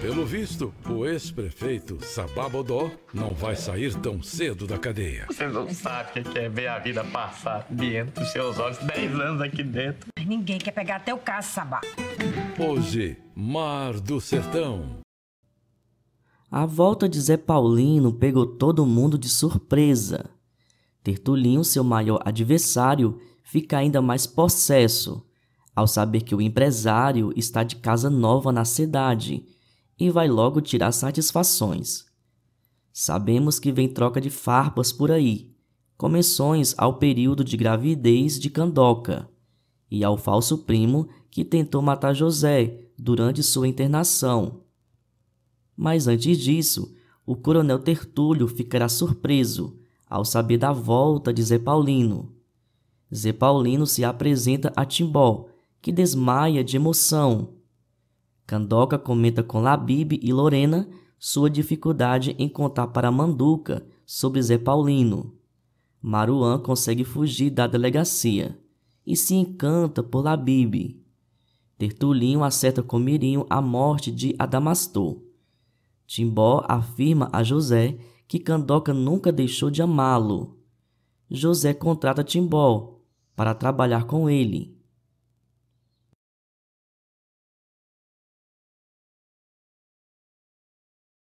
Pelo visto, o ex-prefeito Sababodó não vai sair tão cedo da cadeia. Você não sabe o que é, é ver a vida passar dentro dos seus olhos, 10 anos aqui dentro. Ninguém quer pegar até o caso, Sabá. Hoje, Mar do Sertão. A volta de Zé Paulino pegou todo mundo de surpresa. Tertulinho, seu maior adversário, fica ainda mais possesso ao saber que o empresário está de casa nova na cidade e vai logo tirar satisfações. Sabemos que vem troca de farpas por aí, começões ao período de gravidez de Candoca e ao falso primo que tentou matar José durante sua internação. Mas antes disso, o coronel Tertúlio ficará surpreso ao saber da volta de Zé Paulino. Zé Paulino se apresenta a Timbó, que desmaia de emoção Candoca comenta com Labib e Lorena sua dificuldade em contar para Manduca sobre Zé Paulino. Maruan consegue fugir da delegacia e se encanta por Labib. Tertulinho acerta com Mirinho a morte de Adamastor. Timbó afirma a José que Candoca nunca deixou de amá-lo. José contrata Timbó para trabalhar com ele.